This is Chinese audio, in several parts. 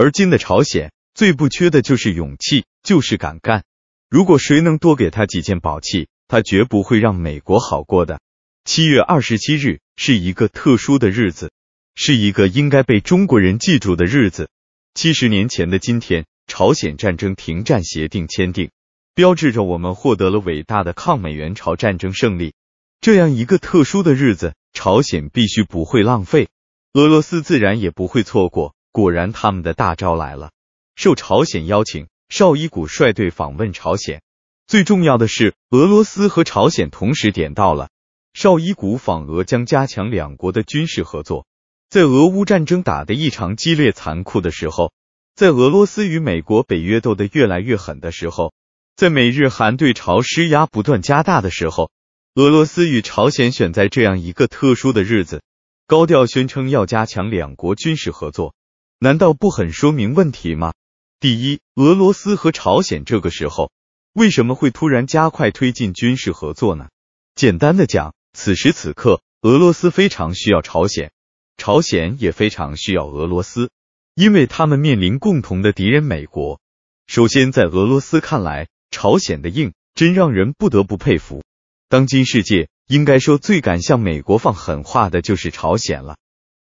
而今的朝鲜最不缺的就是勇气，就是敢干。如果谁能多给他几件宝器，他绝不会让美国好过的。七月二十七日是一个特殊的日子，是一个应该被中国人记住的日子。七十年前的今天，朝鲜战争停战协定签订，标志着我们获得了伟大的抗美援朝战争胜利。这样一个特殊的日子，朝鲜必须不会浪费，俄罗斯自然也不会错过。果然，他们的大招来了。受朝鲜邀请，绍伊古率队访问朝鲜。最重要的是，俄罗斯和朝鲜同时点到了。绍伊古访俄将加强两国的军事合作。在俄乌战争打得异常激烈、残酷的时候，在俄罗斯与美国、北约斗得越来越狠的时候，在美日韩对朝施压不断加大的时候，俄罗斯与朝鲜选在这样一个特殊的日子，高调宣称要加强两国军事合作。难道不很说明问题吗？第一，俄罗斯和朝鲜这个时候为什么会突然加快推进军事合作呢？简单的讲，此时此刻，俄罗斯非常需要朝鲜，朝鲜也非常需要俄罗斯，因为他们面临共同的敌人美国。首先，在俄罗斯看来，朝鲜的硬真让人不得不佩服。当今世界，应该说最敢向美国放狠话的就是朝鲜了。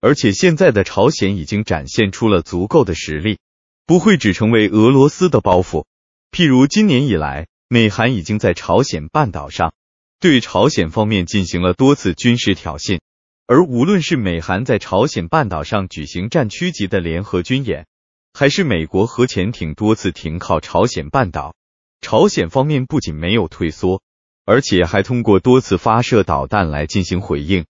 而且现在的朝鲜已经展现出了足够的实力，不会只成为俄罗斯的包袱。譬如今年以来，美韩已经在朝鲜半岛上对朝鲜方面进行了多次军事挑衅，而无论是美韩在朝鲜半岛上举行战区级的联合军演，还是美国核潜艇多次停靠朝鲜半岛，朝鲜方面不仅没有退缩，而且还通过多次发射导弹来进行回应。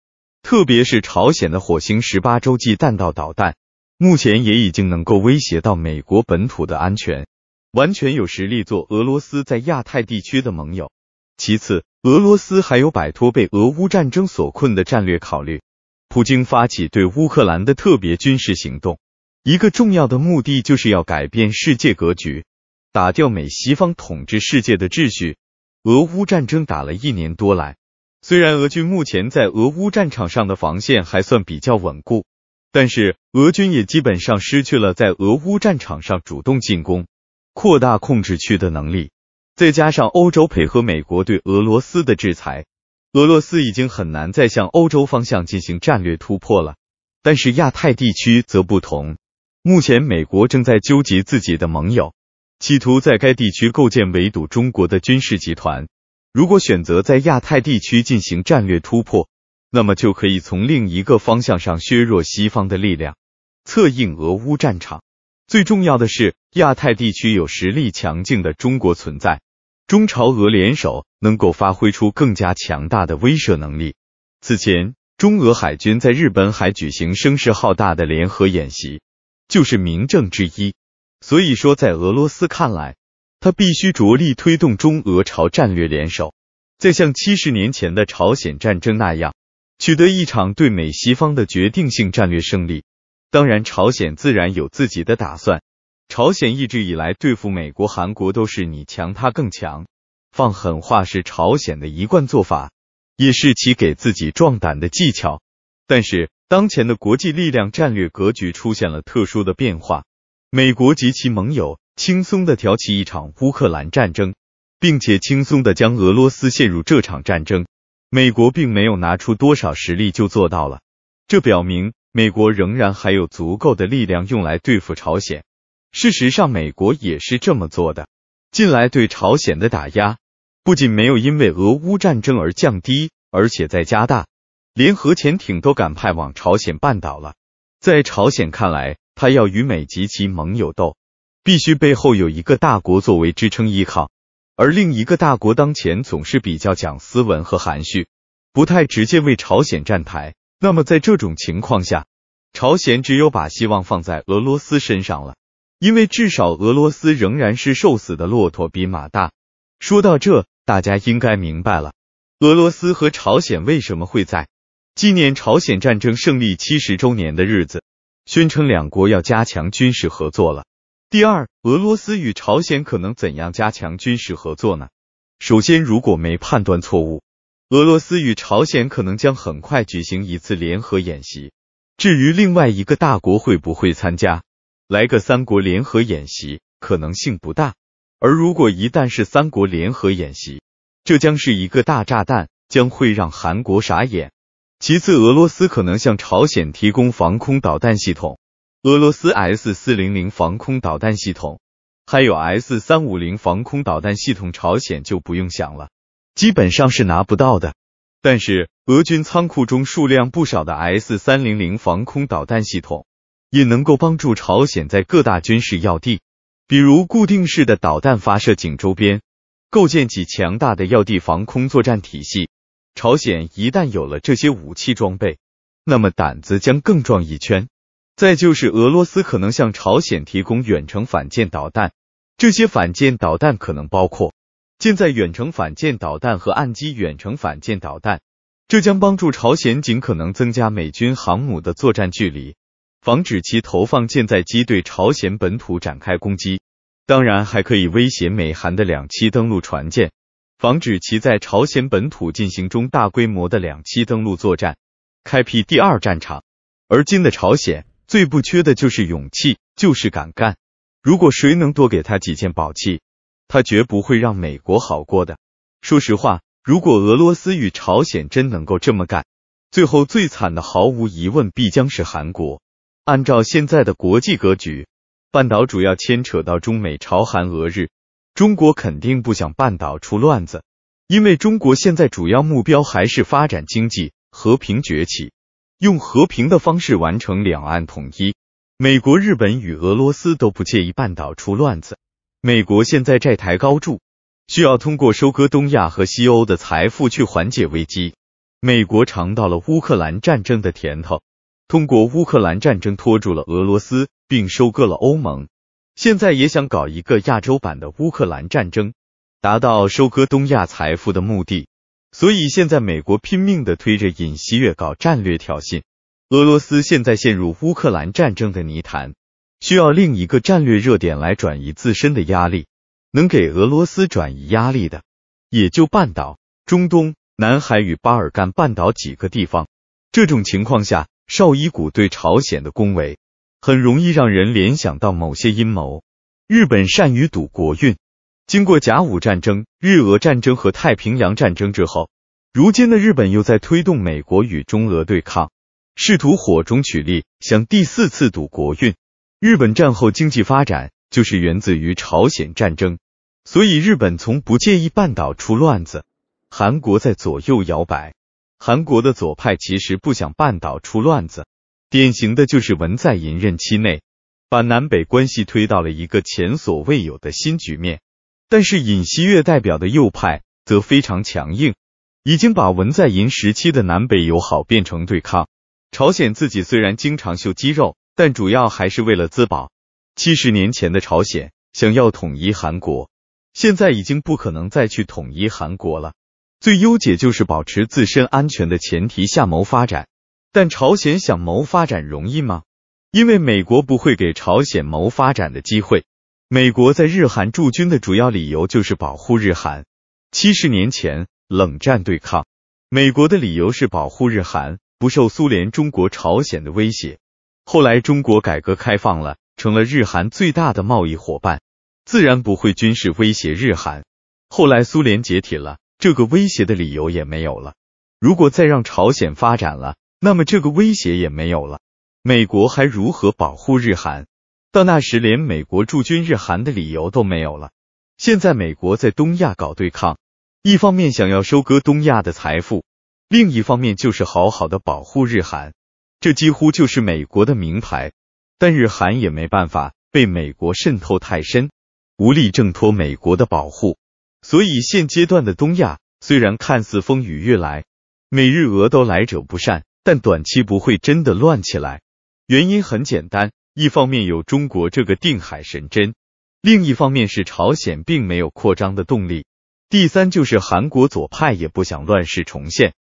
特别是朝鲜的火星十八洲际弹道导弹，目前也已经能够威胁到美国本土的安全，完全有实力做俄罗斯在亚太地区的盟友。其次，俄罗斯还有摆脱被俄乌战争所困的战略考虑。普京发起对乌克兰的特别军事行动，一个重要的目的就是要改变世界格局，打掉美西方统治世界的秩序。俄乌战争打了一年多来。虽然俄军目前在俄乌战场上的防线还算比较稳固，但是俄军也基本上失去了在俄乌战场上主动进攻、扩大控制区的能力。再加上欧洲配合美国对俄罗斯的制裁，俄罗斯已经很难再向欧洲方向进行战略突破了。但是亚太地区则不同，目前美国正在纠集自己的盟友，企图在该地区构建围堵中国的军事集团。如果选择在亚太地区进行战略突破，那么就可以从另一个方向上削弱西方的力量，策应俄乌战场。最重要的是，亚太地区有实力强劲的中国存在，中朝俄联手能够发挥出更加强大的威慑能力。此前，中俄海军在日本海举行声势浩大的联合演习，就是明证之一。所以说，在俄罗斯看来。他必须着力推动中俄朝战略联手，再像七十年前的朝鲜战争那样，取得一场对美西方的决定性战略胜利。当然，朝鲜自然有自己的打算。朝鲜一直以来对付美国、韩国都是你强他更强，放狠话是朝鲜的一贯做法，也是其给自己壮胆的技巧。但是，当前的国际力量战略格局出现了特殊的变化，美国及其盟友。轻松的挑起一场乌克兰战争，并且轻松的将俄罗斯陷入这场战争。美国并没有拿出多少实力就做到了，这表明美国仍然还有足够的力量用来对付朝鲜。事实上，美国也是这么做的。近来对朝鲜的打压不仅没有因为俄乌战争而降低，而且在加大，连核潜艇都敢派往朝鲜半岛了。在朝鲜看来，他要与美及其盟友斗。必须背后有一个大国作为支撑依靠，而另一个大国当前总是比较讲斯文和含蓄，不太直接为朝鲜站台。那么在这种情况下，朝鲜只有把希望放在俄罗斯身上了，因为至少俄罗斯仍然是瘦死的骆驼比马大。说到这，大家应该明白了，俄罗斯和朝鲜为什么会在纪念朝鲜战争胜利七十周年的日子，宣称两国要加强军事合作了。第二，俄罗斯与朝鲜可能怎样加强军事合作呢？首先，如果没判断错误，俄罗斯与朝鲜可能将很快举行一次联合演习。至于另外一个大国会不会参加，来个三国联合演习可能性不大。而如果一旦是三国联合演习，这将是一个大炸弹，将会让韩国傻眼。其次，俄罗斯可能向朝鲜提供防空导弹系统。俄罗斯 S 四零零防空导弹系统，还有 S 三五零防空导弹系统，朝鲜就不用想了，基本上是拿不到的。但是，俄军仓库中数量不少的 S 三零零防空导弹系统，也能够帮助朝鲜在各大军事要地，比如固定式的导弹发射井周边，构建起强大的要地防空作战体系。朝鲜一旦有了这些武器装备，那么胆子将更壮一圈。再就是俄罗斯可能向朝鲜提供远程反舰导弹，这些反舰导弹可能包括舰载远程反舰导弹和岸基远程反舰导弹，这将帮助朝鲜尽可能增加美军航母的作战距离，防止其投放舰载机对朝鲜本土展开攻击。当然，还可以威胁美韩的两栖登陆船舰，防止其在朝鲜本土进行中大规模的两栖登陆作战，开辟第二战场。而今的朝鲜。最不缺的就是勇气，就是敢干。如果谁能多给他几件宝器，他绝不会让美国好过的。说实话，如果俄罗斯与朝鲜真能够这么干，最后最惨的毫无疑问必将是韩国。按照现在的国际格局，半岛主要牵扯到中美朝韩俄日，中国肯定不想半岛出乱子，因为中国现在主要目标还是发展经济、和平崛起。用和平的方式完成两岸统一。美国、日本与俄罗斯都不介意半岛出乱子。美国现在债台高筑，需要通过收割东亚和西欧的财富去缓解危机。美国尝到了乌克兰战争的甜头，通过乌克兰战争拖住了俄罗斯，并收割了欧盟。现在也想搞一个亚洲版的乌克兰战争，达到收割东亚财富的目的。所以现在美国拼命的推着尹锡悦搞战略挑衅，俄罗斯现在陷入乌克兰战争的泥潭，需要另一个战略热点来转移自身的压力。能给俄罗斯转移压力的，也就半岛、中东、南海与巴尔干半岛几个地方。这种情况下，绍伊古对朝鲜的恭维，很容易让人联想到某些阴谋。日本善于赌国运。经过甲午战争、日俄战争和太平洋战争之后，如今的日本又在推动美国与中俄对抗，试图火中取栗，想第四次赌国运。日本战后经济发展就是源自于朝鲜战争，所以日本从不介意半岛出乱子。韩国在左右摇摆，韩国的左派其实不想半岛出乱子，典型的就是文在寅任期内，把南北关系推到了一个前所未有的新局面。但是尹锡悦代表的右派则非常强硬，已经把文在寅时期的南北友好变成对抗。朝鲜自己虽然经常秀肌肉，但主要还是为了自保。七十年前的朝鲜想要统一韩国，现在已经不可能再去统一韩国了。最优解就是保持自身安全的前提下谋发展，但朝鲜想谋发展容易吗？因为美国不会给朝鲜谋发展的机会。美国在日韩驻军的主要理由就是保护日韩。七十年前，冷战对抗，美国的理由是保护日韩不受苏联、中国、朝鲜的威胁。后来，中国改革开放了，成了日韩最大的贸易伙伴，自然不会军事威胁日韩。后来，苏联解体了，这个威胁的理由也没有了。如果再让朝鲜发展了，那么这个威胁也没有了。美国还如何保护日韩？到那时，连美国驻军日韩的理由都没有了。现在美国在东亚搞对抗，一方面想要收割东亚的财富，另一方面就是好好的保护日韩，这几乎就是美国的名牌。但日韩也没办法，被美国渗透太深，无力挣脱美国的保护。所以现阶段的东亚虽然看似风雨欲来，美日俄都来者不善，但短期不会真的乱起来。原因很简单。一方面有中国这个定海神针，另一方面是朝鲜并没有扩张的动力，第三就是韩国左派也不想乱世重现。